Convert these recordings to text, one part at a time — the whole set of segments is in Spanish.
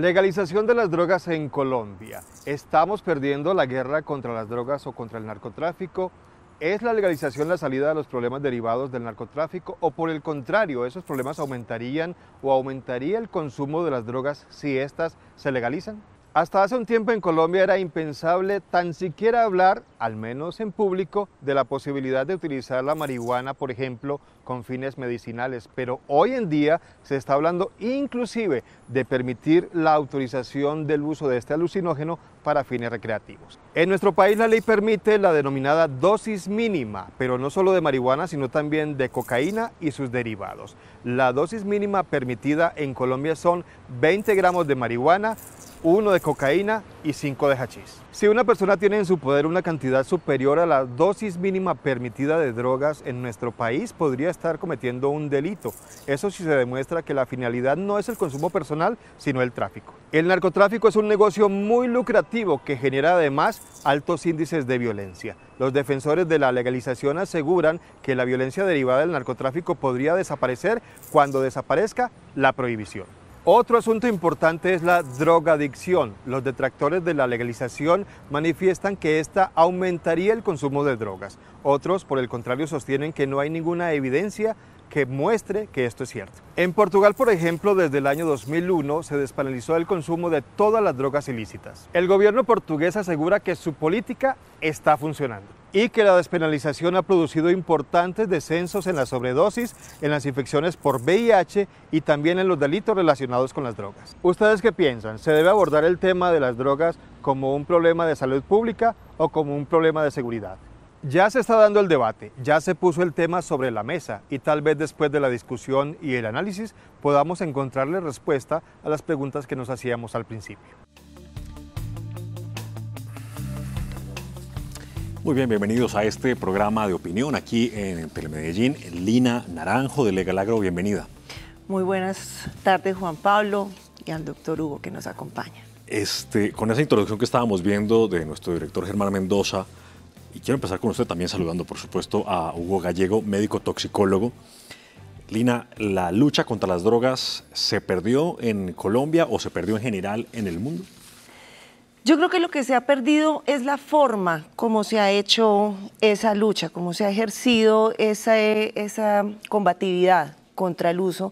Legalización de las drogas en Colombia. ¿Estamos perdiendo la guerra contra las drogas o contra el narcotráfico? ¿Es la legalización la salida de los problemas derivados del narcotráfico o por el contrario, esos problemas aumentarían o aumentaría el consumo de las drogas si éstas se legalizan? Hasta hace un tiempo en Colombia era impensable tan siquiera hablar, al menos en público, de la posibilidad de utilizar la marihuana, por ejemplo, con fines medicinales, pero hoy en día se está hablando inclusive de permitir la autorización del uso de este alucinógeno para fines recreativos. En nuestro país la ley permite la denominada dosis mínima, pero no solo de marihuana, sino también de cocaína y sus derivados. La dosis mínima permitida en Colombia son 20 gramos de marihuana, 1 de cocaína y 5 de hachís. Si una persona tiene en su poder una cantidad superior a la dosis mínima permitida de drogas en nuestro país, podría estar cometiendo un delito. Eso si sí se demuestra que la finalidad no es el consumo personal, sino el tráfico. El narcotráfico es un negocio muy lucrativo que genera además altos índices de violencia. Los defensores de la legalización aseguran que la violencia derivada del narcotráfico podría desaparecer cuando desaparezca la prohibición. Otro asunto importante es la drogadicción. Los detractores de la legalización manifiestan que esta aumentaría el consumo de drogas. Otros, por el contrario, sostienen que no hay ninguna evidencia que muestre que esto es cierto. En Portugal, por ejemplo, desde el año 2001 se despenalizó el consumo de todas las drogas ilícitas. El gobierno portugués asegura que su política está funcionando y que la despenalización ha producido importantes descensos en la sobredosis, en las infecciones por VIH y también en los delitos relacionados con las drogas. ¿Ustedes qué piensan? ¿Se debe abordar el tema de las drogas como un problema de salud pública o como un problema de seguridad? Ya se está dando el debate, ya se puso el tema sobre la mesa y tal vez después de la discusión y el análisis podamos encontrarle respuesta a las preguntas que nos hacíamos al principio. Muy bien, bienvenidos a este programa de opinión aquí en Telemedellín. Lina Naranjo de Legal Agro, bienvenida. Muy buenas tardes, Juan Pablo, y al doctor Hugo que nos acompaña. Este, con esa introducción que estábamos viendo de nuestro director Germán Mendoza, y quiero empezar con usted también saludando, por supuesto, a Hugo Gallego, médico toxicólogo. Lina, ¿la lucha contra las drogas se perdió en Colombia o se perdió en general en el mundo? Yo creo que lo que se ha perdido es la forma como se ha hecho esa lucha, cómo se ha ejercido esa, combatividad contra el uso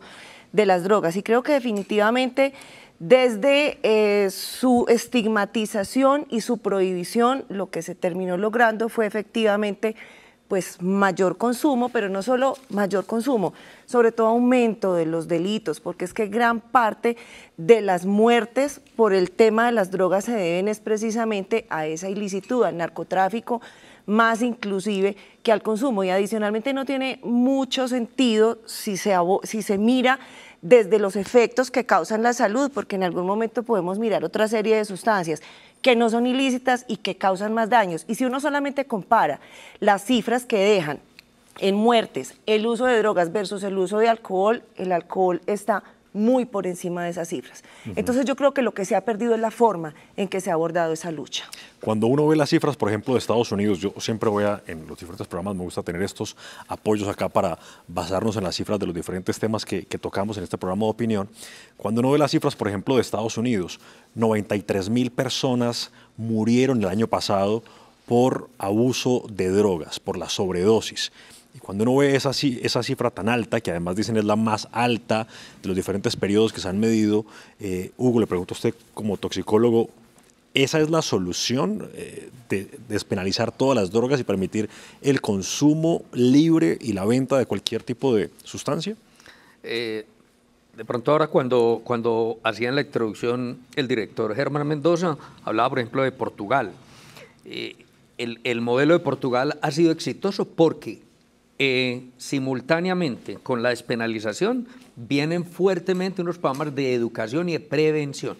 de las drogas. Y creo que definitivamente desde eh, su estigmatización y su prohibición, lo que se terminó logrando fue efectivamente pues mayor consumo, pero no solo mayor consumo, sobre todo aumento de los delitos, porque es que gran parte de las muertes por el tema de las drogas se deben es precisamente a esa ilicitud, al narcotráfico, más inclusive que al consumo. Y adicionalmente no tiene mucho sentido si se, si se mira desde los efectos que causan la salud, porque en algún momento podemos mirar otra serie de sustancias que no son ilícitas y que causan más daños. Y si uno solamente compara las cifras que dejan en muertes, el uso de drogas versus el uso de alcohol, el alcohol está muy por encima de esas cifras. Entonces yo creo que lo que se ha perdido es la forma en que se ha abordado esa lucha. Cuando uno ve las cifras, por ejemplo, de Estados Unidos, yo siempre voy a, en los diferentes programas, me gusta tener estos apoyos acá para basarnos en las cifras de los diferentes temas que, que tocamos en este programa de opinión. Cuando uno ve las cifras, por ejemplo, de Estados Unidos, 93 mil personas murieron el año pasado por abuso de drogas, por la sobredosis. Y cuando uno ve esa, cifra tan alta, que además dicen es la más alta de los diferentes periodos que se han medido, eh, Hugo, le pregunto a usted como toxicólogo, ¿esa es la solución eh, de despenalizar todas las drogas y permitir el consumo libre y la venta de cualquier tipo de sustancia? Eh, de pronto ahora cuando, cuando hacían la introducción el director Germán Mendoza hablaba, por ejemplo, de Portugal. El, el modelo de Portugal ha sido exitoso porque eh, simultáneamente con la despenalización vienen fuertemente unos programas de educación y de prevención.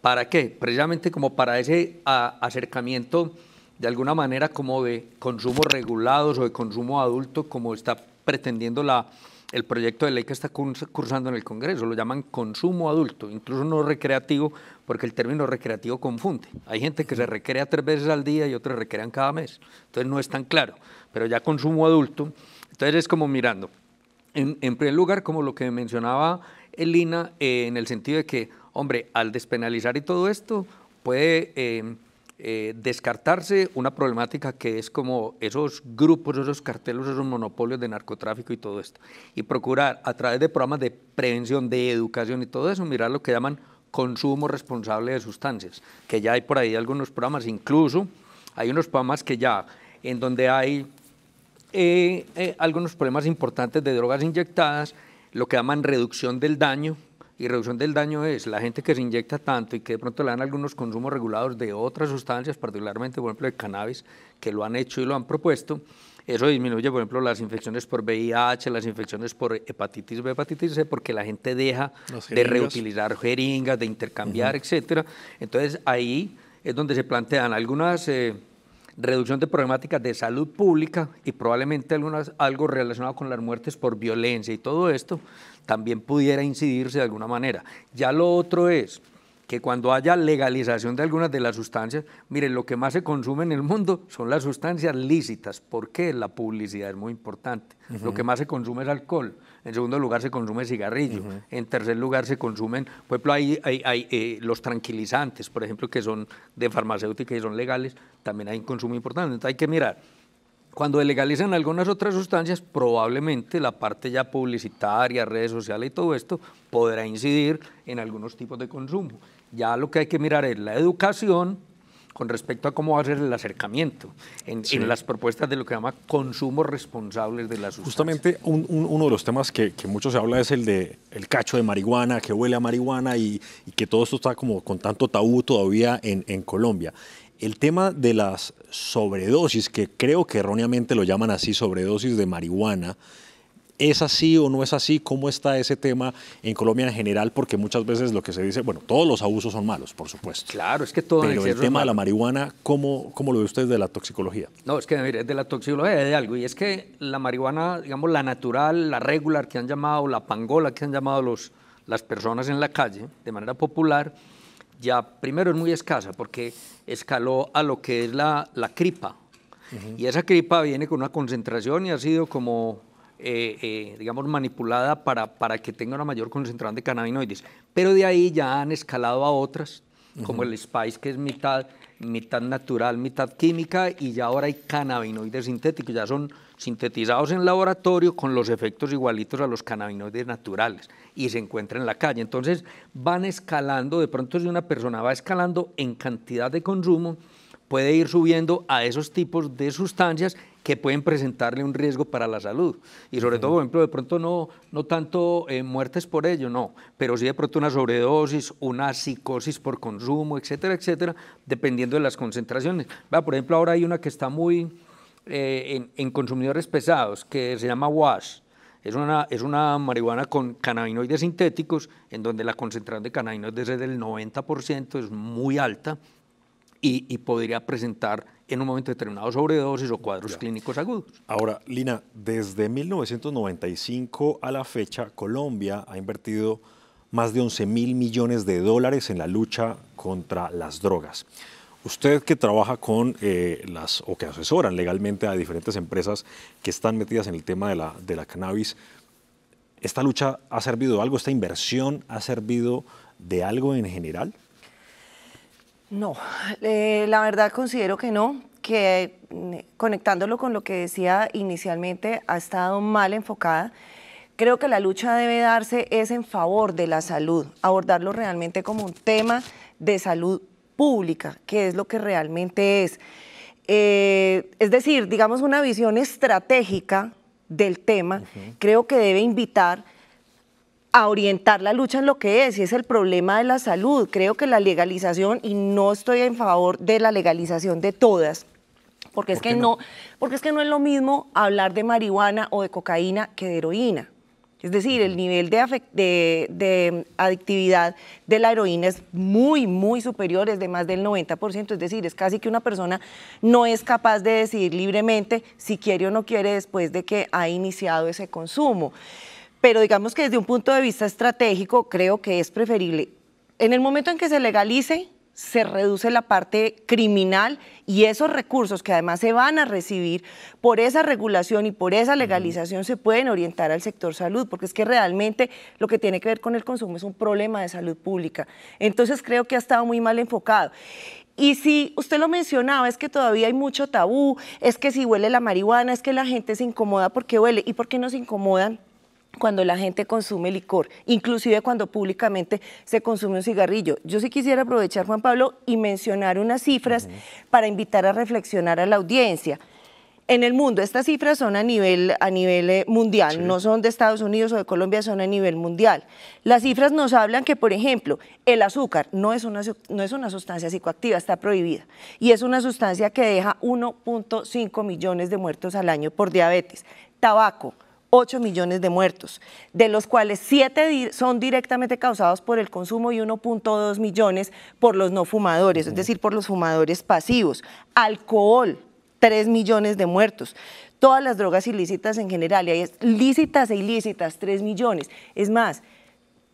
¿Para qué? Precisamente como para ese acercamiento de alguna manera como de consumo regulados o de consumo adulto como está pretendiendo la, el proyecto de ley que está cursando en el Congreso. Lo llaman consumo adulto, incluso no recreativo, porque el término recreativo confunde. Hay gente que se recrea tres veces al día y otros recrean cada mes. Entonces no es tan claro pero ya consumo adulto. Entonces es como mirando. En, primer lugar, como lo que mencionaba Elina, eh, en el sentido de que, hombre, al despenalizar y todo esto, puede em, eh, descartarse una problemática que es como esos grupos, esos cartelos, esos monopolios de narcotráfico y todo esto. Y procurar a través de programas de prevención, de educación y todo eso, mirar lo que llaman consumo responsable de sustancias, que ya hay por ahí algunos programas, incluso hay unos programas que ya en donde hay eh, eh, algunos problemas importantes de drogas inyectadas, lo que llaman reducción del daño. Y reducción del daño es la gente que se inyecta tanto y que de pronto le dan algunos consumos regulados de otras sustancias, particularmente, por ejemplo, el cannabis, que lo han hecho y lo han propuesto. Eso disminuye, por ejemplo, las infecciones por VIH, las infecciones por hepatitis B, hepatitis C, porque la gente deja de reutilizar jeringas, de intercambiar, etcétera. Entonces ahí es donde se plantean algunas eh, reducción de problemáticas de salud pública y probablemente algunas, algo relacionado con las muertes por violencia y todo esto también pudiera incidirse de alguna manera. Ya lo otro es que cuando haya legalización de algunas de las sustancias, miren, lo que más se consume en el mundo son las sustancias lícitas. ¿Por qué? La publicidad es muy importante. Lo que más se consume es alcohol. En segundo lugar se consume cigarrillo. En tercer lugar se consumen, por ejemplo, hay, eh, los tranquilizantes, por ejemplo, que son de farmacéutica y son legales, también hay un consumo importante. Entonces hay que mirar cuando legalicen algunas otras sustancias, probablemente la parte ya publicitaria, redes sociales y todo esto podrá incidir en algunos tipos de consumo. Ya lo que hay que mirar es la educación con respecto a cómo va a ser el acercamiento en, las propuestas de lo que llama consumo responsables de las sustancias. Justamente uno de los temas que, que, mucho se habla es el de el cacho de marihuana, que huele a marihuana y, que todo esto está como con tanto tabú todavía en, en Colombia. El tema de las sobredosis, que creo que erróneamente lo llaman así, sobredosis de marihuana, ¿Es así o no es así? ¿Cómo está ese tema en Colombia en general? Porque muchas veces lo que se dice, bueno, todos los abusos son malos, por supuesto. Claro, es que todo. Pero el tema de la marihuana, ¿cómo, lo ve usted de la toxicología? No, es que mire, de la toxicología de algo, y es que la marihuana, digamos, la natural, la regular que han llamado, la pangola que han llamado los, las personas en la calle, de manera popular, ya primero es muy escasa, porque escaló a lo que es la, la cripa. Y esa cripa viene con una concentración y ha sido como, eh, eh, digamos, manipulada para, para que tenga una mayor concentración de cannabinoides. Pero de ahí ya han escalado a otras, como el Spice, que es mitad, mitad natural, mitad química, y ya ahora hay cannabinoides sintéticos, ya son sintetizados en laboratorio con los efectos igualitos a los cannabinoides naturales y se encuentra en la calle. Entonces van escalando, de pronto si una persona va escalando en cantidad de consumo, puede ir subiendo a esos tipos de sustancias que pueden presentarle un riesgo para la salud. Y sobre todo, por ejemplo, de pronto no, no tanto eh, muertes por ello, no, pero sí de pronto una sobredosis, una psicosis por consumo, etcétera, etcétera, dependiendo de las concentraciones. Va, por ejemplo, ahora hay una que está muy, eh, en, consumidores pesados que se llama WASH. Es una, es una marihuana con cannabinoides sintéticos, en donde la concentración de cannabinoides es del 90%, es muy alta y, podría presentar en un momento determinado sobredosis o cuadros clínicos agudos. Ahora, Lina, desde 1995 a la fecha, Colombia ha invertido más de 11 mil millones de dólares en la lucha contra las drogas. Usted que trabaja con eh, las o que asesoran legalmente a diferentes empresas que están metidas en el tema de la, de la cannabis, ¿esta lucha ha servido de algo? ¿Esta inversión ha servido de algo en general? No, eh, la verdad considero que no, que mm, conectándolo con lo que decía inicialmente, ha estado mal enfocada. Creo que la lucha debe darse es en favor de la salud, abordarlo realmente como un tema de salud pública, que es lo que realmente es. Eh, es decir, digamos una visión estratégica del tema, creo que debe invitar a orientar la lucha en lo que es, y es el problema de la salud. Creo que la legalización, y no estoy en favor de la legalización de todas, porque, es, que no? porque es que no es lo mismo hablar de marihuana o de cocaína que de heroína. Es decir, el nivel de, de, de, adictividad de la heroína es muy, muy superior, es de más del 90%, es decir, es casi que una persona no es capaz de decidir libremente si quiere o no quiere después de que ha iniciado ese consumo. Pero digamos que desde un punto de vista estratégico creo que es preferible. En el momento en que se legalice, se reduce la parte criminal y esos recursos que además se van a recibir por esa regulación y por esa legalización se pueden orientar al sector salud, porque es que realmente lo que tiene que ver con el consumo es un problema de salud pública. Entonces creo que ha estado muy mal enfocado. Y si usted lo mencionaba, es que todavía hay mucho tabú, es que si huele la marihuana, es que la gente se incomoda porque huele. ¿Y por qué se incomodan cuando la gente consume licor, inclusive cuando públicamente se consume un cigarrillo. Yo sí quisiera aprovechar, Juan Pablo, y mencionar unas cifras para invitar a reflexionar a la audiencia. En el mundo, estas cifras son a nivel, a nivel eh, mundial, no son de Estados Unidos o de Colombia, son a nivel mundial. Las cifras nos hablan que, por ejemplo, el azúcar no es una, no es una sustancia psicoactiva, está prohibida. Y es una sustancia que deja 1.5 millones de muertos al año por diabetes. Tabaco, 8 millones de muertos, de los cuales 7 son directamente causados por el consumo y 1.2 millones por los no fumadores, es decir, por los fumadores pasivos. Alcohol, 3 millones de muertos. Todas las drogas ilícitas en general, y hay lícitas e ilícitas, 3 millones. Es más,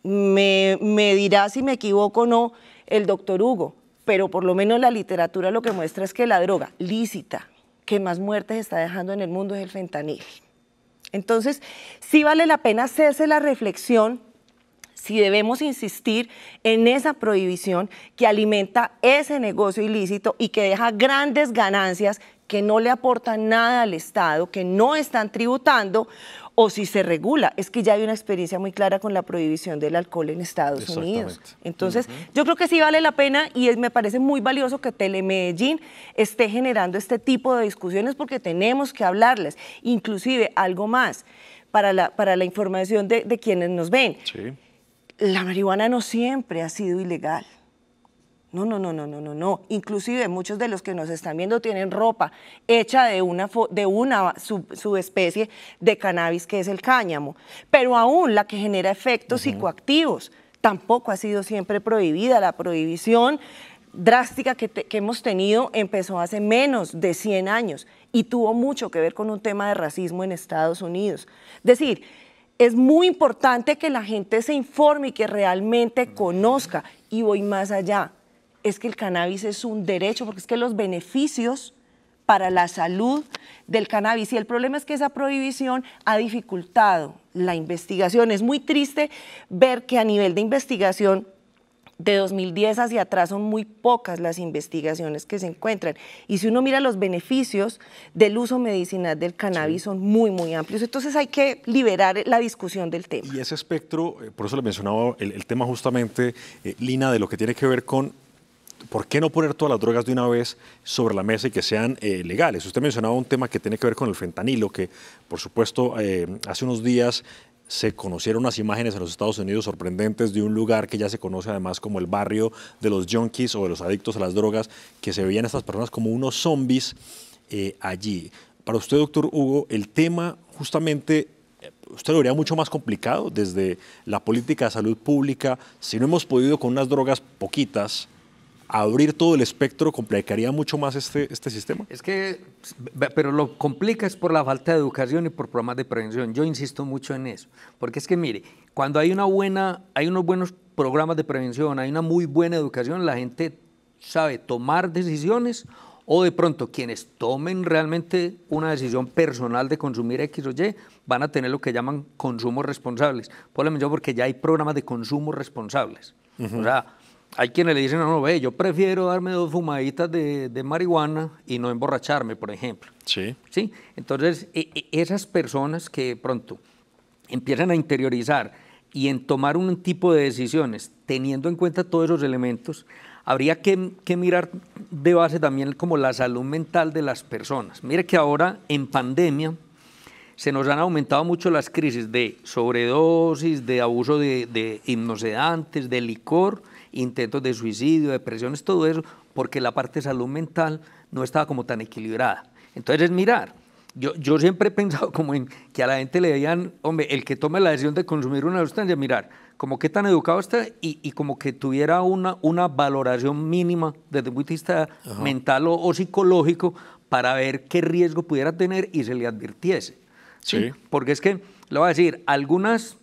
me, me dirá si me equivoco o no el doctor Hugo, pero por lo menos la literatura lo que muestra es que la droga lícita que más muertes está dejando en el mundo es el fentanil. Entonces, sí vale la pena hacerse la reflexión si debemos insistir en esa prohibición que alimenta ese negocio ilícito y que deja grandes ganancias que no le aportan nada al Estado, que no están tributando, o si se regula. Es que ya hay una experiencia muy clara con la prohibición del alcohol en Estados Unidos. Entonces, yo creo que sí vale la pena y me parece muy valioso que Telemedellín esté generando este tipo de discusiones porque tenemos que hablarles. Inclusive, algo más, para la, para la información de, quienes nos ven. La marihuana no siempre ha sido ilegal. No, no, no, no, no, no, no. Inclusive muchos de los que nos están viendo tienen ropa hecha de una, de una subespecie de cannabis que es el cáñamo, pero aún la que genera efectos psicoactivos tampoco ha sido siempre prohibida. La prohibición drástica que, que, hemos tenido empezó hace menos de 100 años y tuvo mucho que ver con un tema de racismo en Estados Unidos. Es decir, es muy importante que la gente se informe y que realmente conozca. Y voy más allá es que el cannabis es un derecho, porque es que los beneficios para la salud del cannabis. Y el problema es que esa prohibición ha dificultado la investigación. Es muy triste ver que a nivel de investigación de 2010 hacia atrás son muy pocas las investigaciones que se encuentran. Y si uno mira los beneficios del uso medicinal del cannabis son muy, muy amplios. Entonces hay que liberar la discusión del tema. Y ese espectro, eh, por eso le mencionaba el, tema justamente, eh, Lina, de lo que tiene que ver con ¿por qué no poner todas las drogas de una vez sobre la mesa y que sean eh, legales? Usted mencionaba un tema que tiene que ver con el fentanilo, que por supuesto eh, hace unos días se conocieron unas imágenes en los Estados Unidos sorprendentes de un lugar que ya se conoce además como el barrio de los junkies o de los adictos a las drogas, que se veían estas personas como unos zombies eh, allí. Para usted, doctor Hugo, el tema justamente usted lo vería mucho más complicado desde la política de salud pública. Si no hemos podido con unas drogas poquitas abrir todo el espectro complicaría mucho más este, este sistema. Es que, pero lo complica es por la falta de educación y por programas de prevención. Yo insisto mucho en eso, porque es que mire, cuando hay una buena, hay unos buenos programas de prevención, hay una muy buena educación, la gente sabe tomar decisiones o de pronto quienes tomen realmente una decisión personal de consumir X o Y van a tener lo que llaman consumos responsables. Por yo porque ya hay programas de consumo responsables. O sea, hay quienes le dicen, no, no, ve, yo prefiero darme dos fumaditas de, marihuana y no emborracharme, por ejemplo. Sí. Sí, entonces e, e, esas personas que pronto empiezan a interiorizar y en tomar un tipo de decisiones, teniendo en cuenta todos esos elementos, habría que, que mirar de base también como la salud mental de las personas. Mire que ahora en pandemia se nos han aumentado mucho las crisis de sobredosis, de abuso de, de de licor, intentos de suicidio, depresiones, todo eso, porque la parte de salud mental no estaba como tan equilibrada. Entonces mirar. Yo, yo siempre he pensado como en que a la gente le veían, hombre, el que tome la decisión de consumir una sustancia, mirar, como qué tan educado está y, como que tuviera una, una valoración mínima desde punto de vista mental o, psicológico para ver qué riesgo pudiera tener y se le advirtiese. Sí. Porque es que, lo voy a decir, algunas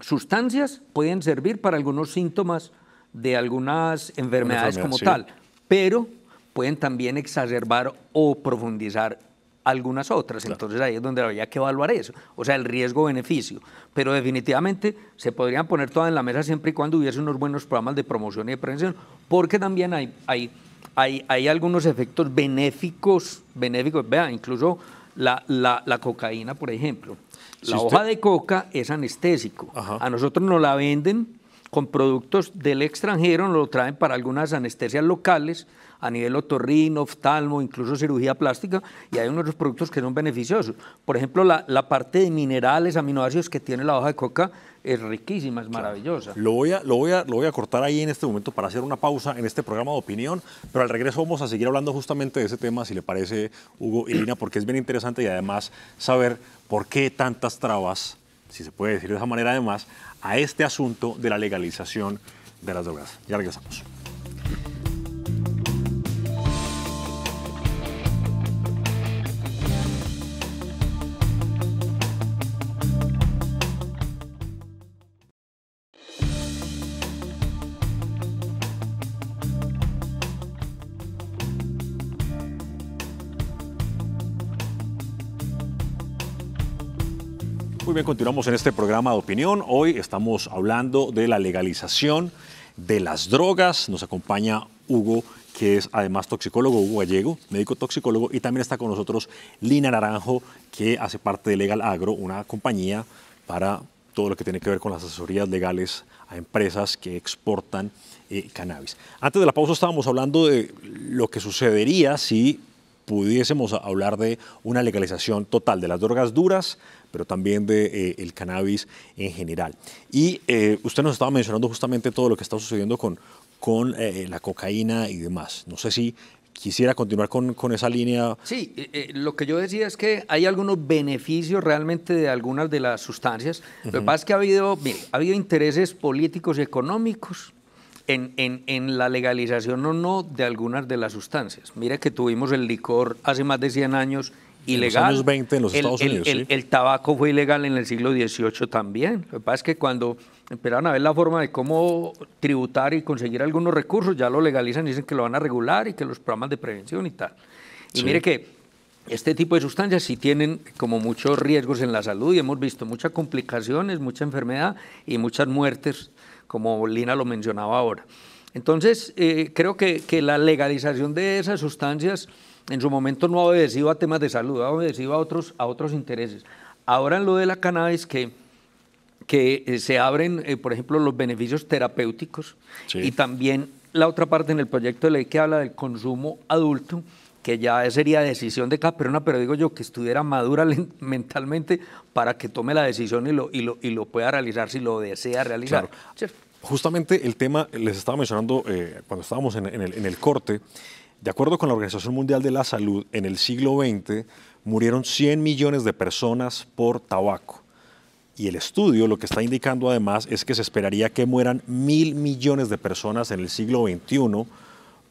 sustancias pueden servir para algunos síntomas de algunas enfermedades como tal, pero pueden también exacerbar o profundizar algunas otras. Entonces ahí es donde había que evaluar eso, o sea, el riesgo-beneficio. Pero definitivamente se podrían poner todas en la mesa siempre y cuando hubiese unos buenos programas de promoción y de prevención, porque también hay, hay, hay, hay algunos efectos benéficos, benéficos, vea, incluso la, cocaína, por ejemplo. La hoja de coca es anestésico. A nosotros nos la venden con productos del extranjero, lo traen para algunas anestesias locales, a nivel otorrino, oftalmo, incluso cirugía plástica, y hay unos productos que son beneficiosos. Por ejemplo, la, parte de minerales, aminoácidos que tiene la hoja de coca es riquísima, es maravillosa. Lo voy, a, lo, lo voy a cortar ahí en este momento para hacer una pausa en este programa de opinión, pero al regreso vamos a seguir hablando justamente de ese tema, si le parece, Hugo y Lina, porque es bien interesante y además saber por qué tantas trabas si se puede decir de esa manera además, a este asunto de la legalización de las drogas. Ya regresamos. continuamos en este programa de opinión. Hoy estamos hablando de la legalización de las drogas. Nos acompaña Hugo, que es además toxicólogo, Hugo Gallego, médico toxicólogo, y también está con nosotros Lina Naranjo, que hace parte de Legal Agro, una compañía para todo lo que tiene que ver con las asesorías legales a empresas que exportan eh, cannabis. Antes de la pausa estábamos hablando de lo que sucedería si pudiésemos hablar de una legalización total de las drogas duras, pero también del de, eh, el cannabis en general. Y eh, usted nos estaba mencionando justamente todo lo que está sucediendo con, con eh, la cocaína y demás. No sé si quisiera continuar con, con esa línea. Sí, lo que yo decía es que hay algunos beneficios realmente de algunas de las sustancias. Lo que pasa es que ha habido, ha habido intereses políticos y económicos en, en, en, la legalización o no de algunas de las sustancias. Mira que tuvimos el licor hace más de 100 años ilegal. En los 20 en los Estados el, Unidos. el, tabaco fue ilegal en el siglo XVIII también. Lo que pasa es que cuando empezaron a ver la forma de cómo tributar y conseguir algunos recursos, ya lo legalizan y dicen que lo van a regular y que los programas de prevención y tal. Y mire que este tipo de sustancias sí tienen como muchos riesgos en la salud y hemos visto muchas complicaciones, mucha enfermedad y muchas muertes, como Lina lo mencionaba ahora. Entonces, eh, creo que, que la legalización de esas sustancias en su momento no ha obedecido a temas de salud, ha obedecido a otros, a otros intereses. Ahora en lo de la cannabis que, que eh, se abren, eh, por ejemplo, los beneficios terapéuticos y también la otra parte en el proyecto de ley que habla del consumo adulto, que ya sería decisión de cada persona, pero digo yo que estuviera madura mentalmente para que tome la decisión y lo, y lo, y lo pueda realizar si lo desea realizar. Justamente el tema, les estaba mencionando eh, cuando estábamos en, en, el, en el corte, de acuerdo con la Organización Mundial de la Salud, en el siglo XX murieron 100 millones de personas por tabaco. Y el estudio lo que está indicando además es que se esperaría que mueran mil millones de personas en el siglo XXI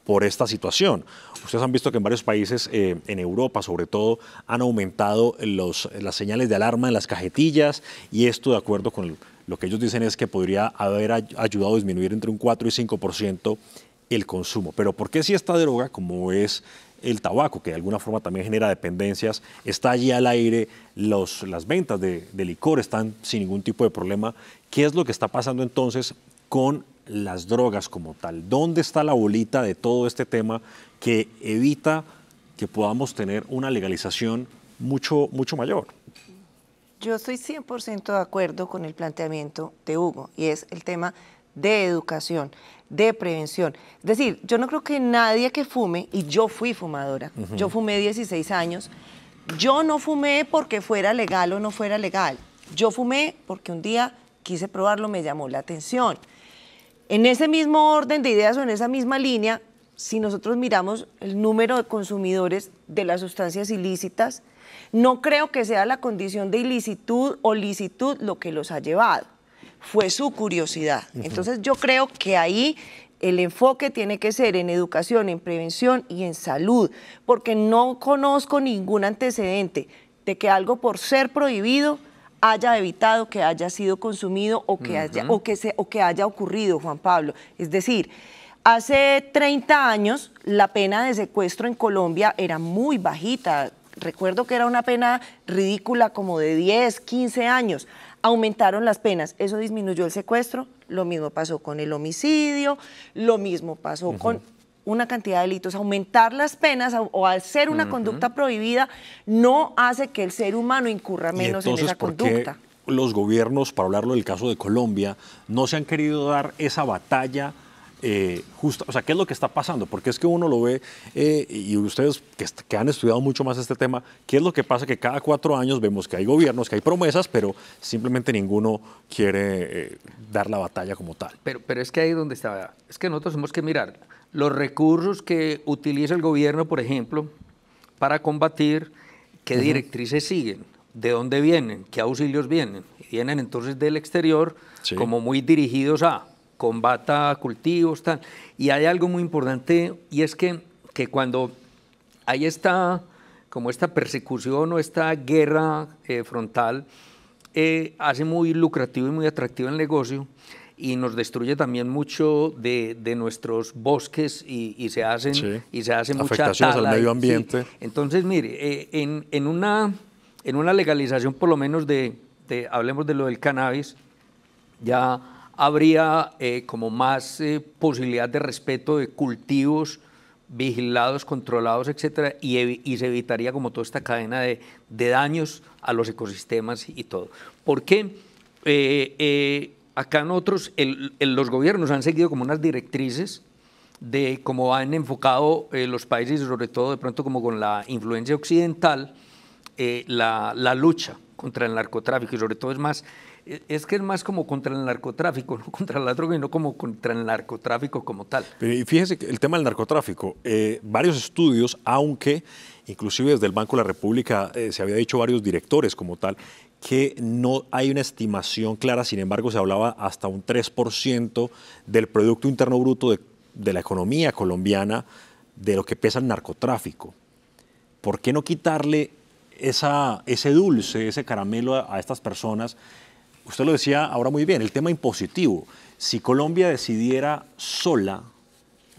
por esta situación. Ustedes han visto que en varios países, eh, en Europa sobre todo, han aumentado las señales de alarma en las cajetillas y esto de acuerdo con lo que ellos dicen es que podría haber ayudado a disminuir entre un 4 y 5% el consumo. Pero ¿por qué si esta droga, como es el tabaco, que de alguna forma también genera dependencias, está allí al aire, los, las ventas de, licor están sin ningún tipo de problema? ¿Qué es lo que está pasando entonces con las drogas como tal? ¿Dónde está la bolita de todo este tema que evita que podamos tener una legalización mucho, mucho mayor? Yo estoy 100% de acuerdo con el planteamiento de Hugo y es el tema de educación de prevención. Es decir, yo no creo que nadie que fume, y yo fui fumadora, yo fumé 16 años, yo no fumé porque fuera legal o no fuera legal, yo fumé porque un día quise probarlo, me llamó la atención. En ese mismo orden de ideas o en esa misma línea, si nosotros miramos el número de consumidores de las sustancias ilícitas, no creo que sea la condición de ilicitud o licitud lo que los ha llevado fue su curiosidad. Entonces yo creo que ahí el enfoque tiene que ser en educación, en prevención y en salud, porque no conozco ningún antecedente de que algo por ser prohibido haya evitado que haya sido consumido o que, haya, o que, o que haya ocurrido, Juan Pablo. Es decir, hace 30 años la pena de secuestro en Colombia era muy bajita. Recuerdo que era una pena ridícula como de 10, 15 años aumentaron las penas, eso disminuyó el secuestro, lo mismo pasó con el homicidio, lo mismo pasó con una cantidad de delitos. Aumentar las penas o hacer una conducta prohibida no hace que el ser humano incurra menos en esa conducta. los gobiernos, para hablarlo del caso de Colombia, no se han querido dar esa batalla eh, o sea, qué es lo que está pasando, porque es que uno lo ve, eh, y ustedes que, han estudiado mucho más este tema, qué es lo que pasa que cada cuatro años vemos que hay gobiernos, que hay promesas, pero simplemente ninguno quiere eh, dar la batalla como tal. Pero, pero es que ahí donde está, es que nosotros tenemos que mirar los recursos que utiliza el gobierno, por ejemplo, para combatir, qué directrices siguen, de dónde vienen, qué auxilios vienen. vienen entonces del exterior como muy dirigidos a combata cultivos, tal. Y hay algo muy importante y es que, que cuando hay esta, como esta persecución o esta guerra eh, frontal, eh, hace muy lucrativo y muy atractivo el negocio y nos destruye también mucho de, nuestros bosques y, se hacen y se afectaciones al medio ambiente. Entonces, mire, eh, en, una, en una legalización por lo menos de, de, hablemos de lo del cannabis, ya habría eh, como más eh, posibilidad de respeto de cultivos vigilados, controlados, etcétera, y, se evitaría como toda esta cadena de, daños a los ecosistemas y todo. Porque eh, acá nosotros, otros, los gobiernos han seguido como unas directrices de cómo han enfocado los países, sobre todo de pronto como con la influencia occidental, la, la lucha contra el narcotráfico y sobre todo es más e, es que es más como contra el narcotráfico, no contra la droga y no como contra el narcotráfico como tal. Y fíjese que el tema del narcotráfico, eh, varios estudios, aunque inclusive desde el Banco de la República eh, se había dicho varios directores como tal, que no hay una estimación clara, sin embargo se hablaba hasta un 3% del Producto Interno Bruto de, la economía colombiana de lo que pesa el narcotráfico. ¿Por qué no quitarle esa, ese dulce, ese caramelo a estas personas usted lo decía ahora muy bien, el tema impositivo. Si Colombia decidiera sola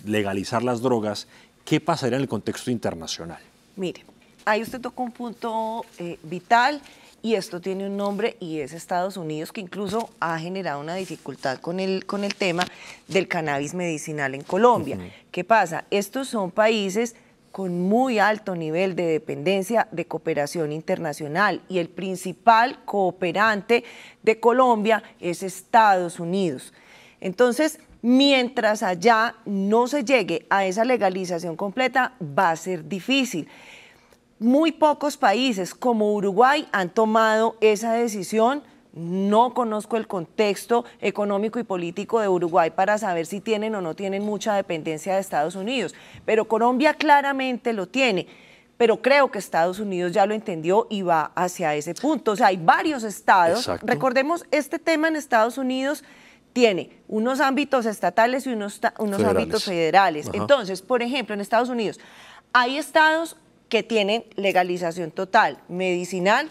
legalizar las drogas, ¿qué pasaría en el contexto internacional? Mire, ahí usted tocó un punto eh, vital y esto tiene un nombre y es Estados Unidos que incluso ha generado una dificultad con el, con el tema del cannabis medicinal en Colombia. ¿Qué pasa? Estos son países con muy alto nivel de dependencia de cooperación internacional y el principal cooperante de Colombia es Estados Unidos. Entonces, mientras allá no se llegue a esa legalización completa, va a ser difícil. Muy pocos países como Uruguay han tomado esa decisión no conozco el contexto económico y político de Uruguay para saber si tienen o no tienen mucha dependencia de Estados Unidos, pero Colombia claramente lo tiene pero creo que Estados Unidos ya lo entendió y va hacia ese punto. O sea, hay varios estados. Recordemos, este tema en Estados Unidos tiene unos ámbitos estatales y unos, ámbitos federales. Entonces, por ejemplo, en Estados Unidos hay estados que tienen legalización total medicinal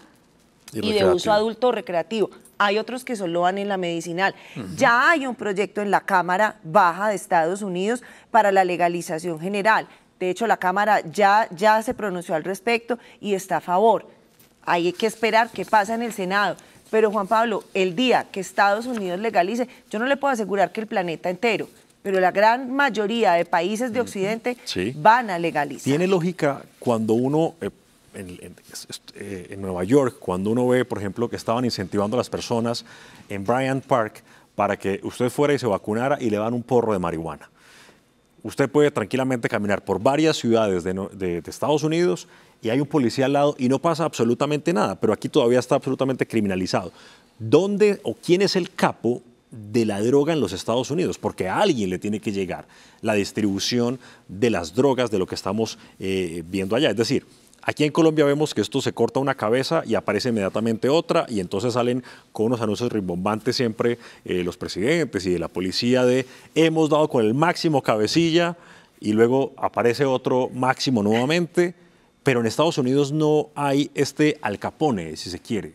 y, de uso adulto recreativo. Hay otros que solo van en la medicinal. Ya hay un proyecto en la Cámara Baja de Estados Unidos para la legalización general. De hecho, la Cámara ya, ya se pronunció al respecto y está a favor. Hay que esperar qué pasa en el Senado. Pero Juan Pablo, el día que Estados Unidos legalice, yo no le puedo asegurar que el planeta entero, pero la gran mayoría de países de Occidente van a legalizar. Tiene lógica cuando uno eh, eh, en, Nueva York, cuando uno ve, por ejemplo, que estaban incentivando a las personas en Bryant Park para que usted fuera y se vacunara y le dan un porro de marihuana. Usted puede tranquilamente caminar por varias ciudades de, Estados Unidos y hay un policía al lado y no pasa absolutamente nada, pero aquí todavía está absolutamente criminalizado. ¿Dónde o quién es el capo de la droga en los Estados Unidos, porque a alguien le tiene que llegar la distribución de las drogas, de lo que estamos eh, viendo allá. Es decir, Aquí en Colombia vemos que esto se corta una cabeza y aparece inmediatamente otra y entonces salen con unos anuncios rimbombantes siempre eh, los presidentes y de la policía de hemos dado con el máximo cabecilla y luego aparece otro máximo nuevamente, pero en Estados Unidos no hay este alcapone, si se quiere.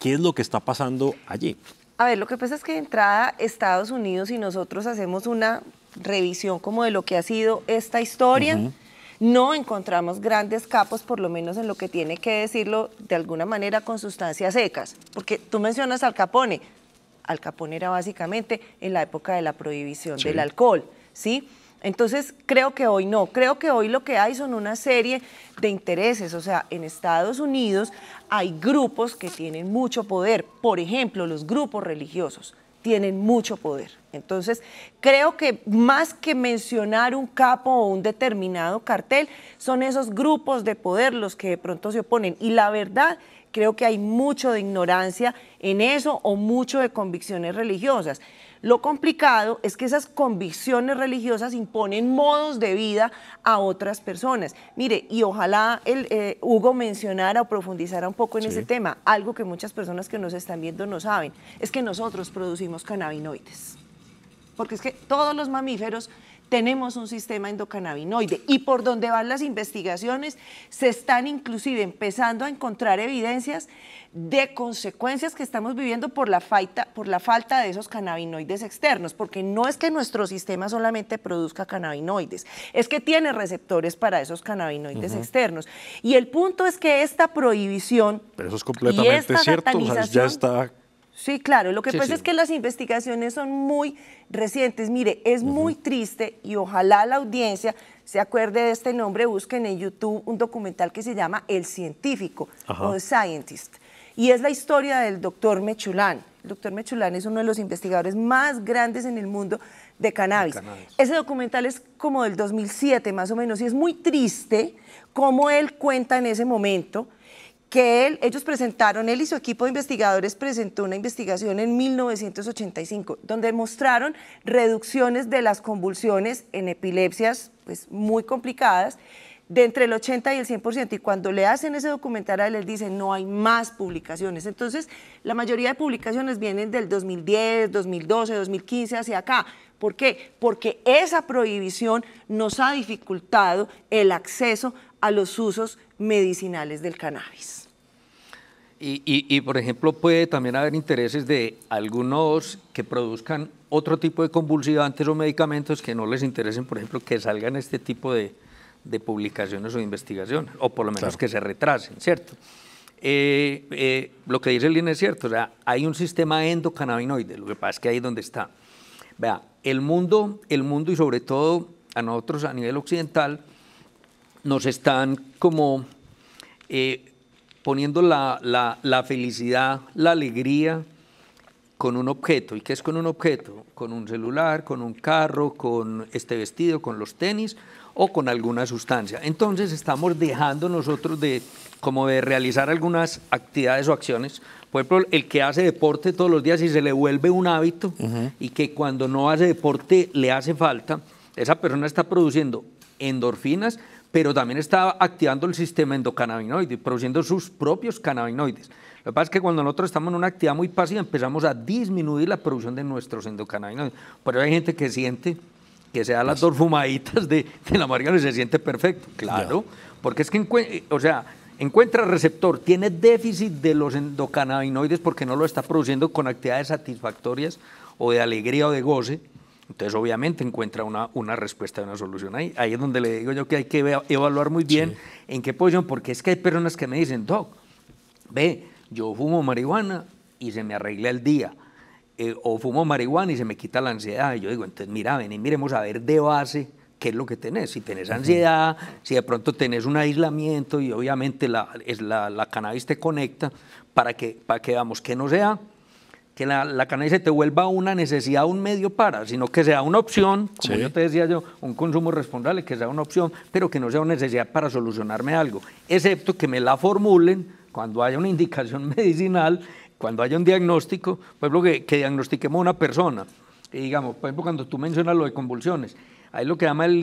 ¿Qué es lo que está pasando allí? A ver, lo que pasa es que de entrada Estados Unidos y nosotros hacemos una revisión como de lo que ha sido esta historia no encontramos grandes capos, por lo menos en lo que tiene que decirlo de alguna manera con sustancias secas. Porque tú mencionas al Capone. Al Capone era básicamente en la época de la prohibición del alcohol, ¿sí? Entonces, creo que hoy no, creo que hoy lo que hay son una serie de intereses, o sea, en Estados Unidos hay grupos que tienen mucho poder, por ejemplo, los grupos religiosos tienen mucho poder. Entonces, creo que más que mencionar un capo o un determinado cartel, son esos grupos de poder los que de pronto se oponen. Y la verdad, creo que hay mucho de ignorancia en eso o mucho de convicciones religiosas. Lo complicado es que esas convicciones religiosas imponen modos de vida a otras personas. Mire, y ojalá el, eh, Hugo mencionara o profundizara un poco en ese tema, algo que muchas personas que nos están viendo no saben, es que nosotros producimos cannabinoides. Porque es que todos los mamíferos tenemos un sistema endocannabinoide y por donde van las investigaciones se están inclusive empezando a encontrar evidencias de consecuencias que estamos viviendo por la, falta, por la falta de esos cannabinoides externos, porque no es que nuestro sistema solamente produzca cannabinoides, es que tiene receptores para esos cannabinoides externos. Y el punto es que esta prohibición... Pero eso es completamente cierto, ya está Sí, claro. Lo que pasa es que las investigaciones son muy recientes. Mire, es muy triste y ojalá la audiencia se acuerde de este nombre. Busquen en YouTube un documental que se llama El Científico o The Scientist. Y es la historia del doctor Mechulán. El doctor Mechulán es uno de los investigadores más grandes en el mundo de cannabis. Ese documental es como del 2007 más o menos y es muy triste cómo él cuenta en ese momento que él, ellos presentaron, él y su equipo de investigadores presentó una investigación en 1985 donde mostraron reducciones de las convulsiones en epilepsias pues, muy complicadas de entre el 80 y el 100%. Y cuando le hacen ese documental a él, les dicen, no hay más publicaciones. Entonces, la mayoría de publicaciones vienen del 2010, 2012, 2015 hacia acá. ¿Por qué? Porque esa prohibición nos ha dificultado el acceso a los usos medicinales del cannabis. Y, y, por ejemplo, puede también haber intereses de algunos que produzcan otro tipo de convulsivantes o medicamentos que no les interesen, por ejemplo, que salgan este tipo de, de publicaciones o de investigaciones, o por lo menos que se retrasen, ¿cierto? Eh, eh, lo que dice Lina es cierto, o sea, hay un sistema endocannabinoide, lo que pasa es que ahí es donde está. Vea, el mundo, el mundo y sobre todo a nosotros a nivel occidental, nos están como eh, poniendo la, la, la felicidad, la alegría con un objeto. ¿Y qué es con un objeto? Con un celular, con un carro, con este vestido, con los tenis o con alguna sustancia. Entonces estamos dejando nosotros de como de realizar algunas actividades o acciones. Por ejemplo, el que hace deporte todos los días y se le vuelve un hábito y que cuando no hace deporte le hace falta, esa persona está produciendo endorfinas, pero también está activando el sistema endocannabinoide, produciendo sus propios cannabinoides. Lo que pasa es que cuando nosotros estamos en una actividad muy pasiva empezamos a disminuir la producción de nuestros endocannabinoides. Por eso hay gente que siente que se da las pues dos fumaditas de, de la marihuana y se siente perfecto. Claro, porque es que, o sea, encuentra receptor, tiene déficit de los endocannabinoides porque no lo está produciendo con actividades satisfactorias o de alegría o de goce. Entonces, obviamente, encuentra una, una respuesta, una solución ahí. Ahí es donde le digo yo que hay que evaluar muy bien en qué posición, porque es que hay personas que me dicen, Doc, ve, yo fumo marihuana y se me arregla el día eh, o fumo marihuana y se me quita la ansiedad. Y yo digo, entonces mira, ven y miremos a ver de base qué es lo que tenés, si tenés ansiedad, si de pronto tenés un aislamiento y obviamente la, la, cannabis te conecta para que, para que vamos, que no sea que la, cannabis se te vuelva una necesidad, un medio para, sino que sea una opción, como yo te decía yo, un consumo responsable, que sea una opción, pero que no sea una necesidad para solucionarme algo, excepto que me la formulen cuando haya una indicación medicinal cuando haya un diagnóstico, por ejemplo, que, que diagnostiquemos a una persona, y digamos, por ejemplo, cuando tú mencionas lo de convulsiones, hay lo que llama el,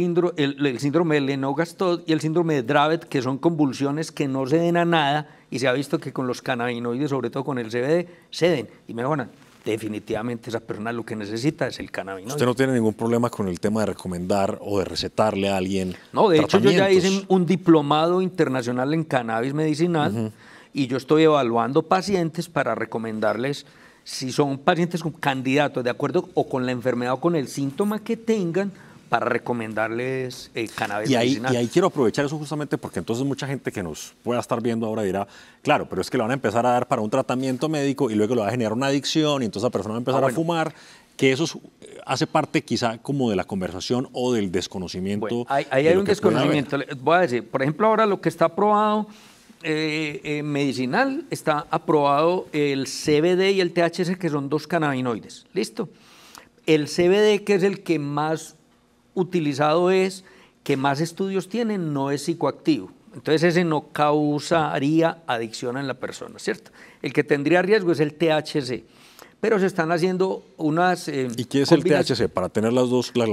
síndrome de lennox y el síndrome de Dravet, que son convulsiones que no ceden a nada y se ha visto que con los cannabinoides, sobre todo con el CBD, ceden y mejoran. Definitivamente esa persona lo que necesita es el cannabinoide. ¿Usted no tiene ningún problema con el tema de recomendar o de recetarle a alguien No, de hecho yo ya hice un diplomado internacional en cannabis medicinal, y yo estoy evaluando pacientes para recomendarles si son pacientes con candidatos de acuerdo o con la enfermedad o con el síntoma que tengan para recomendarles eh, cannabis y ahí, Y ahí quiero aprovechar eso justamente porque entonces mucha gente que nos pueda estar viendo ahora dirá, claro, pero es que le van a empezar a dar para un tratamiento médico y luego le va a generar una adicción y entonces la persona va a empezar ah, a fumar, que eso eh, hace parte quizá como de la conversación o del desconocimiento. ahí, hay un desconocimiento. voy a decir, por ejemplo, ahora lo que está aprobado eh, eh, medicinal está aprobado el CBD y el THC, que son dos cannabinoides. ¿Listo? El CBD, que es el que más utilizado es, que más estudios tiene, no es psicoactivo. Entonces ese no causaría adicción en la persona, ¿cierto? El que tendría riesgo es el THC. Pero se están haciendo unas... Eh, ¿Y qué es el THC? Para tener las dos, la,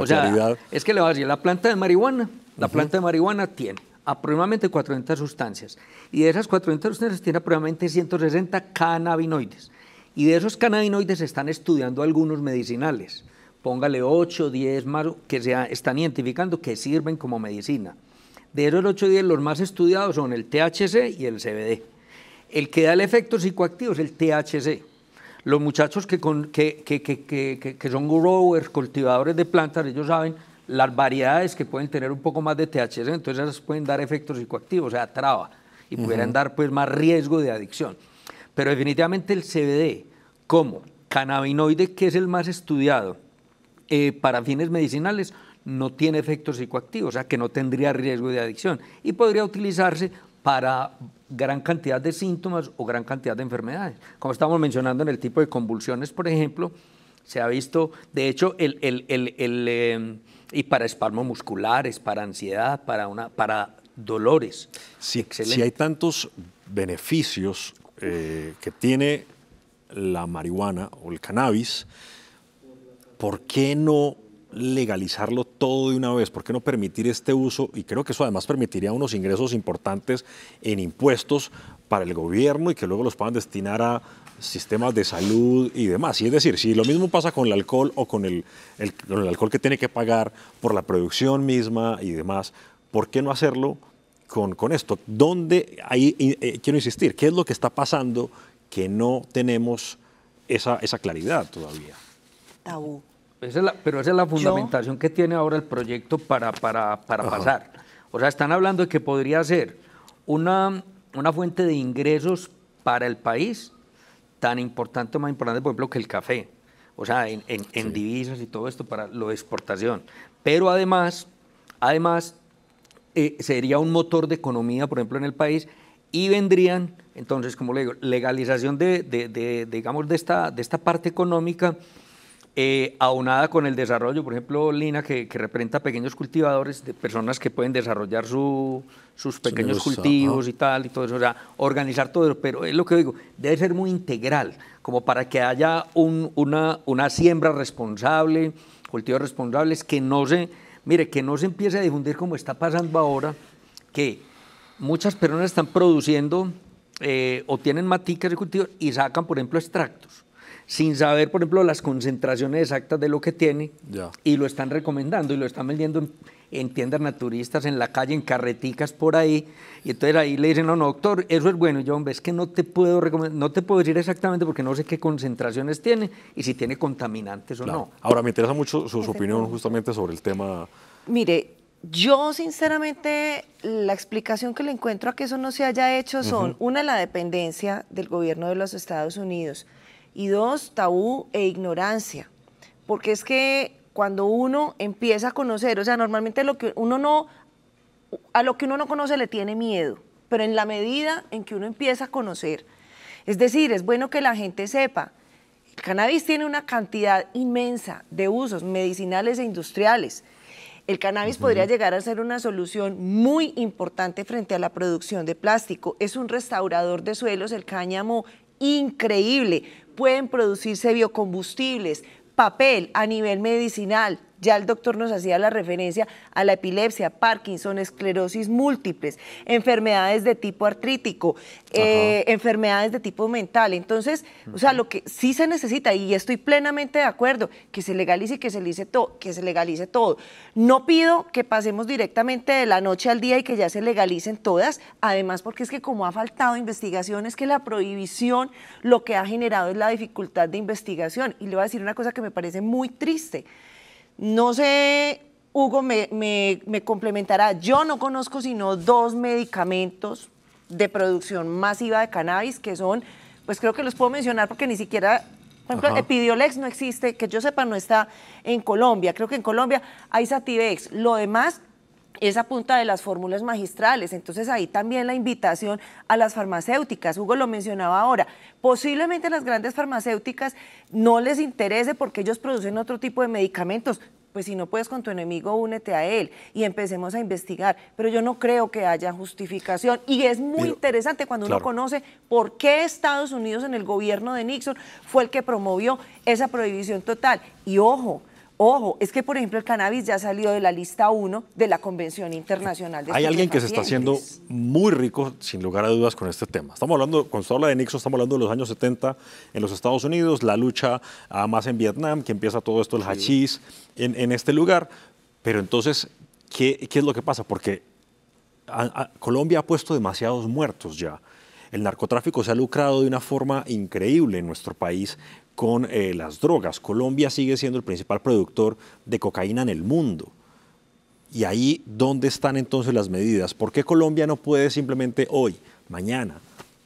Es que le va a decir, la planta de marihuana, la planta de marihuana tiene aproximadamente 400 sustancias. Y de esas 400 sustancias tiene aproximadamente 160 cannabinoides. Y de esos cannabinoides están estudiando algunos medicinales. Póngale 8, 10 más que se están identificando que sirven como medicina. De esos 8 o 10, los más estudiados son el THC y el CBD. El que da el efecto psicoactivo es el THC. Los muchachos que, que son growers, cultivadores de plantas, ellos saben las variedades que pueden tener un poco más de THC, entonces esas pueden dar efectos psicoactivos, o sea, traba, y pudieran dar pues más riesgo de adicción. Pero definitivamente el CBD como cannabinoide, que es el más estudiado eh, para fines medicinales, no tiene efectos psicoactivos, o sea, que no tendría riesgo de adicción y podría utilizarse para gran cantidad de síntomas o gran cantidad de enfermedades. Como estamos mencionando en el tipo de convulsiones, por ejemplo, se ha visto, de hecho, el, el, em, y para espasmos musculares, para ansiedad, para, una, para dolores. Si, si hay tantos beneficios eh, que tiene la marihuana o el cannabis, ¿por qué no legalizarlo todo de una vez? ¿Por qué no permitir este uso? Y creo que eso además permitiría unos ingresos importantes en impuestos para el gobierno y que luego los puedan destinar a sistemas de salud y demás. Y es decir, si lo mismo pasa con el alcohol o con el, alcohol que tiene que pagar por la producción misma y demás, ¿por qué no hacerlo con, con esto? ¿Dónde, ahí eh, quiero insistir, qué es lo que está pasando que no tenemos esa, esa claridad todavía? Tabú pero esa es la fundamentación que tiene ahora el proyecto para, para, pasar. O sea, están hablando de que podría ser una, una fuente de ingresos para el país tan importante o más importante, por ejemplo, que el café. O sea, en, divisas y todo esto para lo exportación. Pero además, además eh, sería un motor de economía, por ejemplo, en el país y vendrían, entonces, como le digo, legalización digamos, de esta, de esta parte económica eh, aunada con el desarrollo, por ejemplo, Lina, que, que representa pequeños cultivadores, de personas que pueden desarrollar sus pequeños cultivos y tal, y todo eso, o sea, organizar todo, eso, pero es lo que digo, debe ser muy integral, como para que haya una, siembra responsable, cultivos responsables, que no se, mire, que no se empiece a difundir como está pasando ahora, que muchas personas están produciendo eh, o tienen maticas de cultivo y sacan, por ejemplo, extractos sin saber, por ejemplo, las concentraciones exactas de lo que tiene y lo están recomendando y lo están vendiendo en, tiendas naturistas, en la calle, en carreticas por ahí. Y entonces ahí le dicen, no, no, doctor, eso es bueno. Y yo, hombre, es que no te puedo no te puedo decir exactamente porque no sé qué concentraciones tiene y si tiene contaminantes o no. Ahora, me interesa mucho su, opinión justamente sobre el tema. Mire, yo sinceramente la explicación que le encuentro a que eso no se haya hecho son, una, la dependencia del gobierno de los Estados Unidos y dos, tabú e ignorancia. Porque es que cuando uno empieza a conocer, o sea, normalmente lo que uno no, a lo que uno no conoce le tiene miedo, pero en la medida en que uno empieza a conocer, es decir, es bueno que la gente sepa, el cannabis tiene una cantidad inmensa de usos medicinales e industriales. El cannabis podría llegar a ser una solución muy importante frente a la producción de plástico. Es un restaurador de suelos, el cáñamo increíble. Pueden producirse biocombustibles, papel a nivel medicinal, ya el doctor nos hacía la referencia a la epilepsia, Parkinson, esclerosis múltiples, enfermedades de tipo artrítico, eh, enfermedades de tipo mental. Entonces, o sea, lo que sí se necesita, y estoy plenamente de acuerdo, que se legalice y que se, todo, que se legalice todo. No pido que pasemos directamente de la noche al día y que ya se legalicen todas, además porque es que como ha faltado investigación, es que la prohibición lo que ha generado es la dificultad de investigación. Y le voy a decir una cosa que me parece muy triste. No sé, Hugo, me, complementará. Yo no conozco sino dos medicamentos de producción masiva de cannabis que son, pues creo que los puedo mencionar porque ni siquiera por ejemplo, Epidiolex no existe, que yo sepa, no está en Colombia. Creo que en Colombia hay Sativex. Lo demás esa punta de las fórmulas magistrales. Entonces ahí también la invitación a las farmacéuticas, Hugo lo mencionaba ahora, posiblemente las grandes farmacéuticas no les interese porque ellos producen otro tipo de medicamentos, pues si no puedes con tu enemigo, únete a él y empecemos a investigar. Pero yo no creo que haya justificación. Y es muy interesante cuando uno conoce por qué Estados Unidos en el gobierno de Nixon fue el que promovió esa prohibición total. Y ojo, Ojo, es que por ejemplo el cannabis ya ha salido de la lista 1 de la Convención Internacional de Hay alguien que se está haciendo muy rico, sin lugar a dudas, con este tema. Estamos hablando, cuando se habla de Nixon, estamos hablando de los años 70 en los Estados Unidos, la lucha ah, más en Vietnam, que empieza todo esto, el hachís, en, este lugar. Pero entonces, ¿qué, es lo que pasa? Porque Colombia ha puesto demasiados muertos ya. El narcotráfico se ha lucrado de una forma increíble en nuestro país con eh, las drogas. Colombia sigue siendo el principal productor de cocaína en el mundo. Y ahí, ¿dónde están entonces las medidas? ¿Por qué Colombia no puede simplemente hoy, mañana,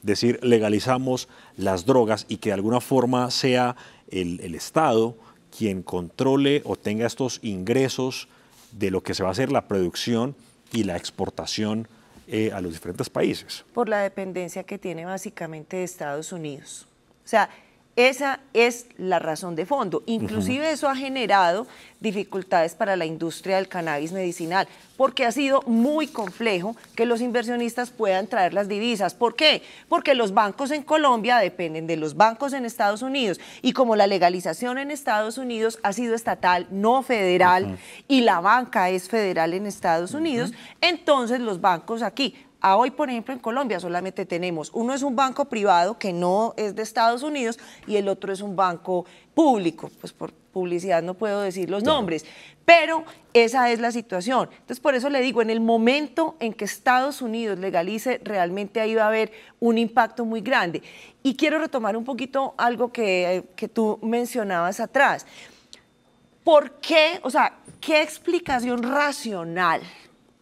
decir legalizamos las drogas y que de alguna forma sea el, Estado quien controle o tenga estos ingresos de lo que se va a hacer la producción y la exportación eh, a los diferentes países? Por la dependencia que tiene básicamente de Estados Unidos. O sea, esa es la razón de fondo. Inclusive eso ha generado dificultades para la industria del cannabis medicinal, porque ha sido muy complejo que los inversionistas puedan traer las divisas. ¿Por qué? Porque los bancos en Colombia dependen de los bancos en Estados Unidos y como la legalización en Estados Unidos ha sido estatal, no federal, y la banca es federal en Estados Unidos, entonces los bancos aquí a hoy, por ejemplo, en Colombia solamente tenemos, uno es un banco privado que no es de Estados Unidos y el otro es un banco público, pues por publicidad no puedo decir los nombres, pero esa es la situación. Entonces, por eso le digo, en el momento en que Estados Unidos legalice, realmente ahí va a haber un impacto muy grande. Y quiero retomar un poquito algo que, que tú mencionabas atrás. ¿Por qué, o sea, qué explicación racional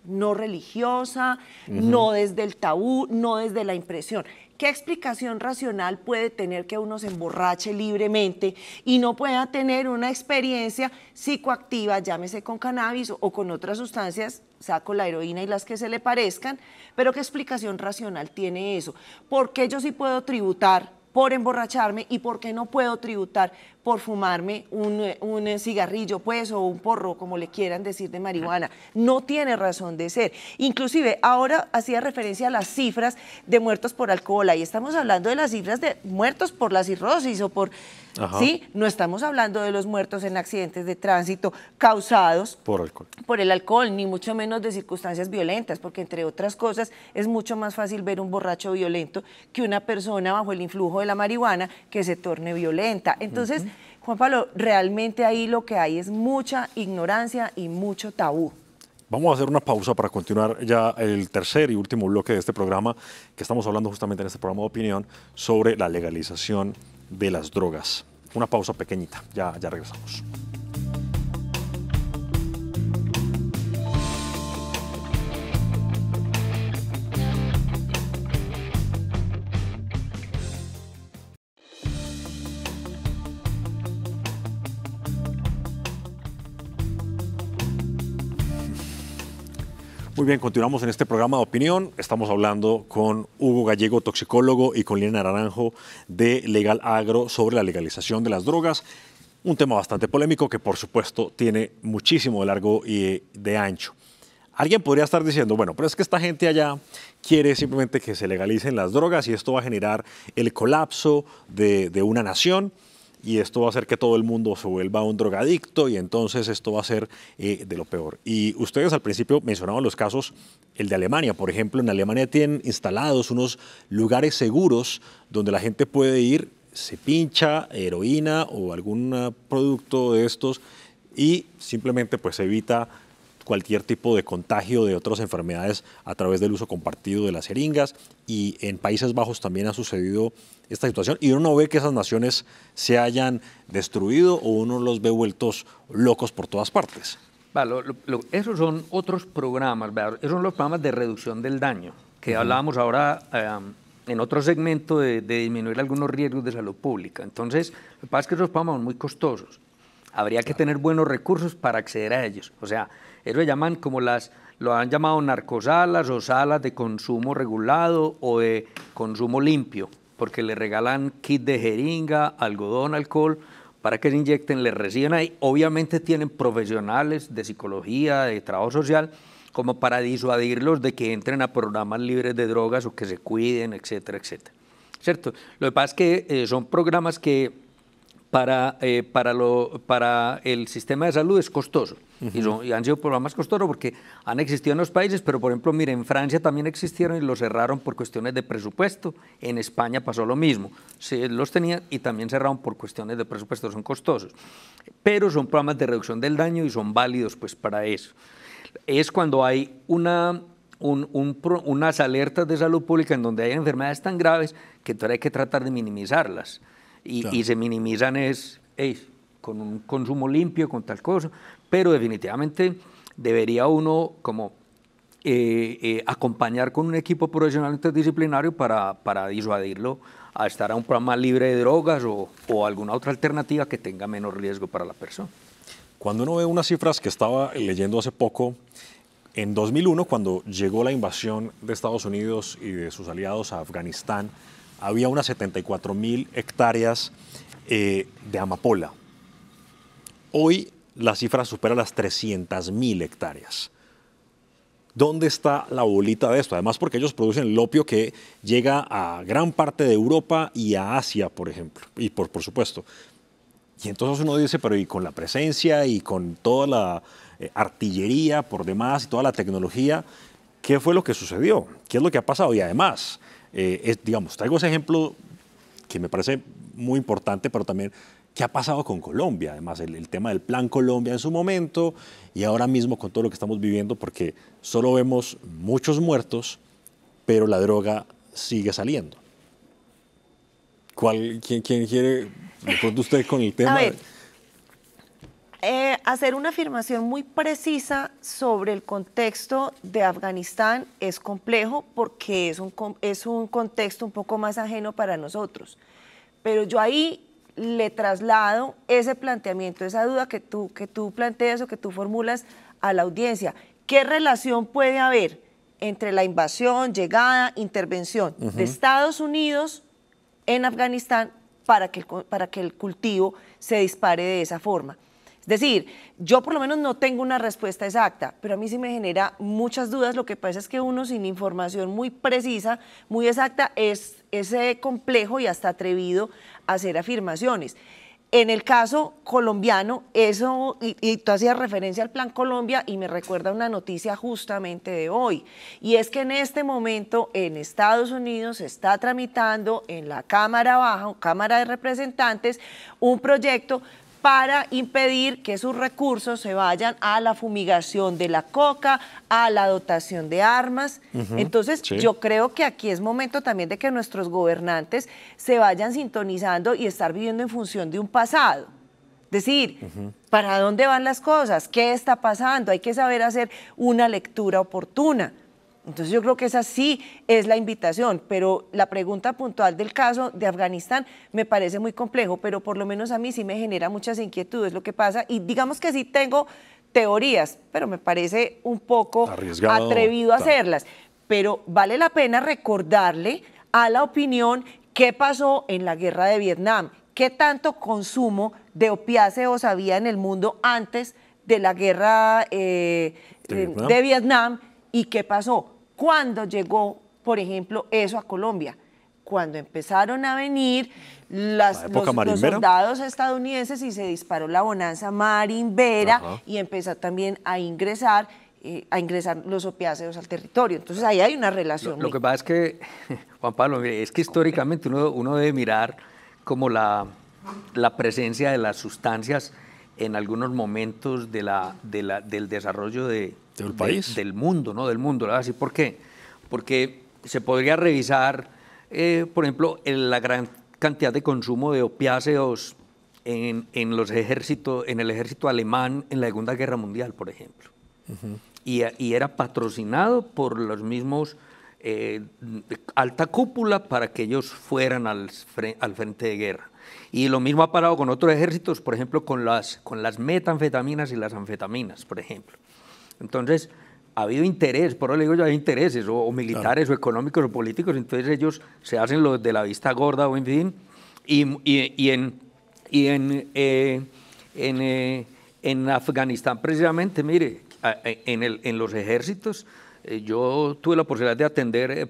no religiosa, no desde el tabú, no desde la impresión. ¿Qué explicación racional puede tener que uno se emborrache libremente y no pueda tener una experiencia psicoactiva, llámese con cannabis o con otras sustancias, saco la heroína y las que se le parezcan? Pero ¿qué explicación racional tiene eso? ¿Por qué yo sí puedo tributar por emborracharme y porque no puedo tributar por fumarme un, eh, eh, cigarrillo, pues, o un porro, como le quieran decir, de marihuana. No tiene razón de ser. Inclusive, ahora hacía referencia a las cifras de muertos por alcohol. Ahí estamos hablando de las cifras de muertos por la cirrosis o por ¿sí? No estamos hablando de los muertos en accidentes de tránsito causados por, alcohol. por el alcohol, ni mucho menos de circunstancias violentas, porque entre otras cosas es mucho más fácil ver un borracho violento que una persona bajo el influjo de la marihuana que se torne violenta. Entonces, Juan Pablo, realmente ahí lo que hay es mucha ignorancia y mucho tabú. Vamos a hacer una pausa para continuar ya el tercer y último bloque de este programa, que estamos hablando justamente en este programa de opinión sobre la legalización de las drogas. Una pausa pequeñita, ya, ya regresamos. Muy bien, continuamos en este programa de opinión. Estamos hablando con Hugo Gallego, toxicólogo, y con Lina Naranjo de Legal Agro sobre la legalización de las drogas. Un tema bastante polémico que, por supuesto, tiene muchísimo de largo y de ancho. Alguien podría estar diciendo, bueno, pero es que esta gente allá quiere simplemente que se legalicen las drogas y esto va a generar el colapso de, de una nación y esto va a hacer que todo el mundo se vuelva un drogadicto y entonces esto va a ser eh, de lo peor. Y ustedes al principio mencionaban los casos, el de Alemania, por ejemplo, en Alemania tienen instalados unos lugares seguros donde la gente puede ir, se pincha heroína o algún ah, producto de estos y simplemente pues evita cualquier tipo de contagio de otras enfermedades a través del uso compartido de las jeringas y en Países Bajos también ha sucedido esta situación y uno no ve que esas naciones se hayan destruido o uno los ve vueltos locos por todas partes. esos son otros programas, esos son los programas de reducción del daño que hablábamos ahora em, en otro segmento de, de, disminuir algunos riesgos de salud pública. Entonces, lo que pasa es que esos programas son muy costosos Habría que tener buenos recursos para acceder a ellos. O sea, eso lo llaman como las, lo han llamado narcosalas o salas de consumo regulado o de consumo limpio, porque le regalan kit de jeringa, algodón, alcohol, para que se inyecten, les reciben ahí. Obviamente tienen profesionales de psicología, de trabajo social, como para disuadirlos de que entren a programas libres de drogas o que se cuiden, etcétera, etcétera. ¿Cierto? Lo que pasa es que eh, son programas que eh, para, el sistema de salud es costoso. y, han sido programas costosos porque han existido en los países, pero por ejemplo, mire, en Francia también existieron y los cerraron por cuestiones de presupuesto. En España pasó lo mismo. Se los tenían y también cerraron por cuestiones de presupuesto, son costosos. Pero son programas de reducción del daño y son válidos pues para eso. Es cuando hay una un, unas alertas de salud pública en donde hay enfermedades tan graves que todavía hay que tratar de minimizarlas y, se minimizan es, con un consumo limpio, con tal cosa, pero definitivamente debería uno como eh, eh, acompañar con un equipo profesional interdisciplinario para, para disuadirlo a estar a un programa libre de drogas o, o, alguna otra alternativa que tenga menos riesgo para la persona. Cuando uno ve unas cifras que estaba leyendo hace poco, en 2001, cuando llegó la invasión de Estados Unidos y de sus aliados a Afganistán, había unas 74 mil hectáreas eh, de amapola. Hoy la cifra supera las 300 mil hectáreas. ¿Dónde está la bolita de esto? Además, porque ellos producen el opio que llega a gran parte de Europa y a Asia, por ejemplo, y por, por supuesto. Y entonces uno dice, pero y con la presencia y con toda la eh, artillería por demás y toda la tecnología, ¿qué fue lo que sucedió? ¿Qué es lo que ha pasado? Y además, eh, digamos, traigo ese ejemplo que me parece muy importante, pero también qué ha pasado con Colombia, además, el, tema del Plan Colombia en su momento y ahora mismo con todo lo que estamos viviendo, porque solo vemos muchos muertos, pero la droga sigue saliendo. quién, quiere? ¿Me usted con el tema? Eh, hacer una afirmación muy precisa sobre el contexto de Afganistán es complejo porque es un, contexto un poco más ajeno para nosotros. Pero yo ahí le traslado ese planteamiento, esa duda que tú, que tú planteas o que tú formulas a la audiencia. ¿Qué relación puede haber entre la invasión, llegada, intervención de Estados Unidos en Afganistán para para que el cultivo se dispare de esa forma? Es decir, yo por lo menos no tengo una respuesta exacta, pero a mí sí me genera muchas dudas. Lo que pasa es que uno sin información muy precisa, muy exacta, es, ese eh, complejo y hasta atrevido a hacer afirmaciones. En el caso colombiano, eso, y, y, tú hacías referencia al Plan Colombia y me recuerda una noticia justamente de hoy, y es que en este momento en Estados Unidos se está tramitando en la Cámara Baja, Cámara de Representantes, un proyecto para impedir que sus recursos se vayan a la fumigación de la coca, a la dotación de armas. Entonces, yo creo que aquí es momento también de que nuestros gobernantes se vayan sintonizando y estar viviendo en función de un pasado. es Decir, ¿para dónde van las cosas? ¿Qué está pasando? Hay que saber hacer una lectura oportuna. Entonces yo creo que esa sí es la invitación, pero la pregunta puntual del caso de Afganistán me parece muy complejo, pero por lo menos a mí sí me genera muchas inquietudes lo que pasa y digamos que sí tengo teorías, pero me parece un poco atrevido hacerlas. Pero vale la pena recordarle a la opinión qué pasó en la guerra de Vietnam, qué tanto consumo de opiáceos había en el mundo antes de la guerra eh, eh, de Vietnam y qué pasó ¿Cuándo llegó, por ejemplo, eso a Colombia? Cuando empezaron a venir las, los, soldados estadounidenses y se disparó la bonanza marimbera y empezó también a ingresar eh, a ingresar los opiáceos al territorio. Entonces ahí hay una relación. Lo, que pasa es que, Juan Pablo, es que históricamente uno, uno debe mirar como la, presencia de las sustancias en algunos momentos de del desarrollo de, del país. del mundo, ¿no? Del mundo, así ¿Por qué? Porque se podría revisar, eh, por ejemplo, la gran cantidad de consumo de opiáceos en, los ejércitos, en el ejército alemán en la Segunda Guerra Mundial, por ejemplo. y, era patrocinado por los mismos eh, alta cúpula para que ellos fueran al, frente de guerra. Y lo mismo ha parado con otros ejércitos, por ejemplo, con las metanfetaminas y las anfetaminas, por ejemplo. Entonces, ha habido interés, por eso le digo yo, hay intereses, o, militares, o económicos, o políticos, entonces ellos se hacen los de la vista gorda, o en fin, y, y eh, eh, en, Afganistán precisamente, mire, en, los ejércitos, eh, yo tuve la posibilidad de atender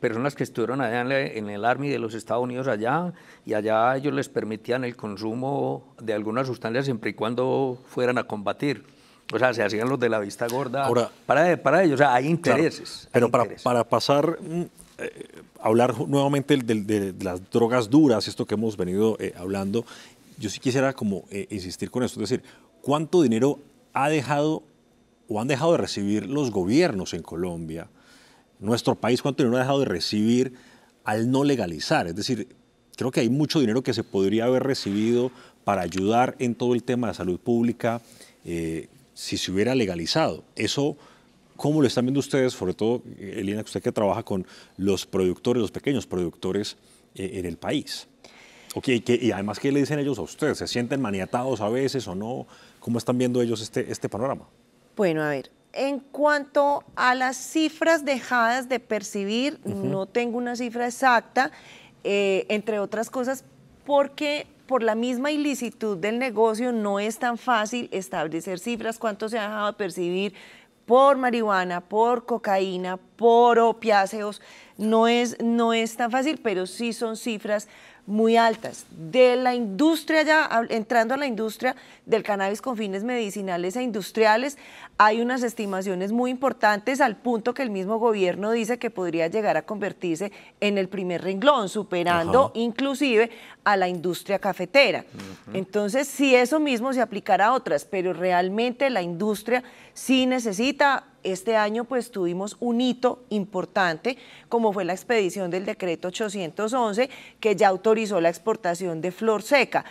personas que estuvieron allá en, en, el Army de los Estados Unidos allá y allá ellos les permitían el consumo de algunas sustancias siempre y cuando fueran a combatir. O sea, se hacían los de la vista gorda. Ahora, para, para ellos, o sea, hay intereses. pero para, para pasar, a mm, eh, hablar nuevamente de, las drogas duras, esto que hemos venido eh, hablando, yo sí quisiera como eh, insistir con esto, es decir, ¿cuánto dinero ha dejado o han dejado de recibir los gobiernos en Colombia? Nuestro país, ¿cuánto dinero ha dejado de recibir al no legalizar? Es decir, creo que hay mucho dinero que se podría haber recibido para ayudar en todo el tema de salud pública, si se hubiera legalizado. Eso, ¿cómo lo están viendo ustedes? Sobre todo, eh, Elena, usted que trabaja con los productores, los pequeños productores eh, en el país. Okay, y además, ¿qué le dicen ellos a ustedes? ¿Se sienten maniatados a veces o no? ¿Cómo están viendo ellos este, este panorama? Bueno, a ver, en cuanto a las cifras dejadas de percibir, no tengo una cifra exacta, eh, entre otras cosas, porque por la misma ilicitud del negocio no es tan fácil establecer cifras, cuánto se ha dejado de percibir por marihuana, por cocaína, por opiáceos, no es, no es tan fácil, pero sí son cifras muy altas. De la industria, ya entrando a la industria del cannabis con fines medicinales e industriales, hay unas estimaciones muy importantes al punto que el mismo gobierno dice que podría llegar a convertirse en el primer renglón, superando inclusive a la industria cafetera. Entonces, si eso mismo se aplicara a otras, pero realmente la industria sí necesita este año pues tuvimos un hito importante como fue la expedición del decreto 811 que ya autorizó la exportación de flor seca.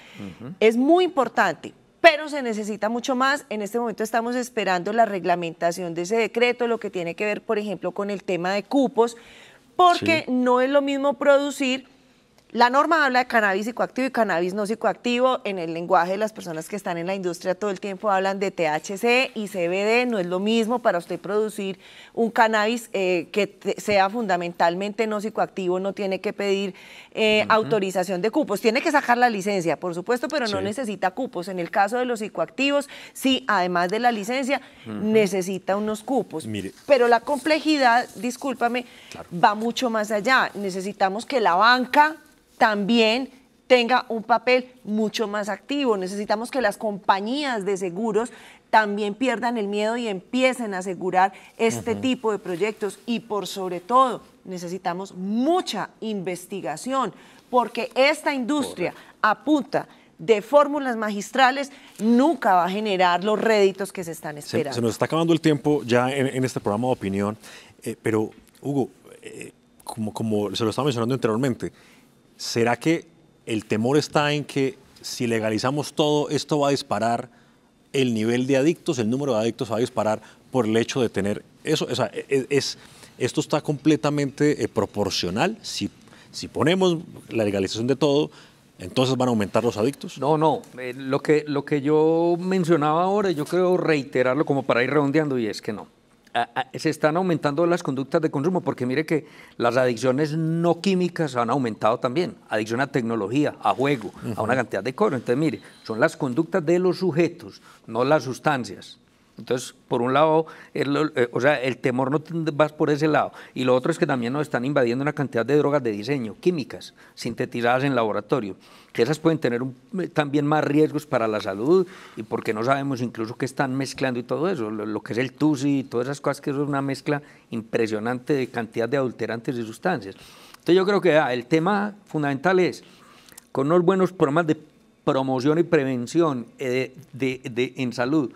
Es muy importante pero se necesita mucho más. En este momento estamos esperando la reglamentación de ese decreto, lo que tiene que ver, por ejemplo, con el tema de cupos, porque no es lo mismo producir la norma habla de cannabis psicoactivo y cannabis no psicoactivo. En el lenguaje de las personas que están en la industria todo el tiempo hablan de THC y CBD. No es lo mismo para usted producir un cannabis eh, que sea fundamentalmente no psicoactivo. No tiene que pedir eh, autorización de cupos. Tiene que sacar la licencia, por supuesto, pero no necesita cupos. En el caso de los psicoactivos, sí, además de la licencia, necesita unos cupos. Pero la complejidad, discúlpame, va mucho más allá. Necesitamos que la banca también tenga un papel mucho más activo. Necesitamos que las compañías de seguros también pierdan el miedo y empiecen a asegurar este tipo de proyectos. Y por sobre todo, necesitamos mucha investigación, porque esta industria a apunta de fórmulas magistrales nunca va a generar los réditos que se están esperando. Se, nos está acabando el tiempo ya en, este programa de opinión, eh, pero Hugo, eh, como, como se lo estaba mencionando anteriormente, ¿será que el temor está en que si legalizamos todo, esto va a disparar el nivel de adictos, el número de adictos va a disparar por el hecho de tener eso? O sea, e-, e-, es, esto está completamente eh, proporcional. Si, si ponemos la legalización de todo, entonces van a aumentar los adictos. No, no. Eh, lo, que, lo que yo mencionaba ahora, yo creo reiterarlo como para ir redondeando, y es que no se están aumentando las conductas de consumo, porque mire que las adicciones no químicas han aumentado también, adicción a tecnología, a juego, a una cantidad de coro Entonces, mire, son las conductas de los sujetos, no las sustancias. Entonces, por un lado, el, eh, o sea, el temor no vas por ese lado. Y lo otro es que también nos están invadiendo una cantidad de drogas de diseño, químicas, sintetizadas en laboratorio, que esas pueden tener eh, también más riesgos para la salud y porque no sabemos incluso qué están mezclando y todo eso, lo, que es el TUSI y todas esas cosas que es una mezcla impresionante de cantidad de adulterantes y sustancias. Entonces yo creo que ah, el tema fundamental es, con unos buenos programas de promoción y prevención eh, de, en salud,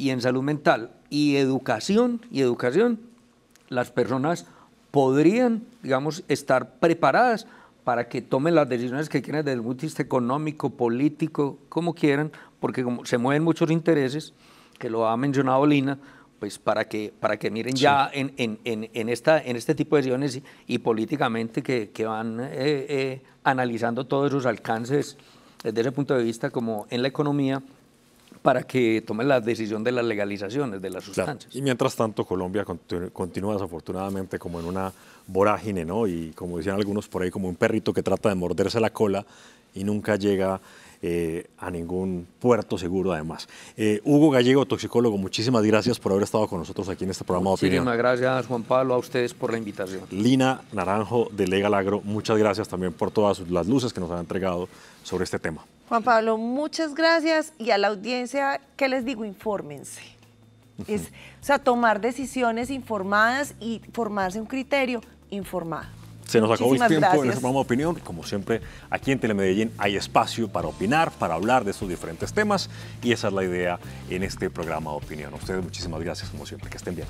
y en salud mental y educación y educación, las personas podrían, digamos, estar preparadas para que tomen las decisiones que quieran desde el punto de vista económico, político, como quieran, porque como se mueven muchos intereses, que lo ha mencionado Lina, pues para que, para que miren ya en, en, en, esta, en este tipo de decisiones y, políticamente que, que van eh, eh, analizando todos esos alcances desde ese punto de vista como en la economía para que tomen la decisión de las legalizaciones de las sustancias. Y mientras tanto, Colombia continúa desafortunadamente como en una vorágine, ¿no? Y como decían algunos por ahí, como un perrito que trata de morderse la cola y nunca llega eh, a ningún puerto seguro además. Eh, Hugo Gallego, toxicólogo, muchísimas gracias por haber estado con nosotros aquí en este programa de opinión. Muchísimas gracias Juan Pablo, a ustedes por la invitación. Lina Naranjo de Legal Agro, muchas gracias también por todas las luces que nos han entregado sobre este tema. Juan Pablo, muchas gracias y a la audiencia, ¿qué les digo? Infórmense. Es, o sea, tomar decisiones informadas y formarse un criterio informado. Se nos acabó el tiempo en este programa de opinión. Como siempre, aquí en Telemedellín hay espacio para opinar, para hablar de estos diferentes temas y esa es la idea en este programa de opinión. A ustedes muchísimas gracias, como siempre. Que estén bien.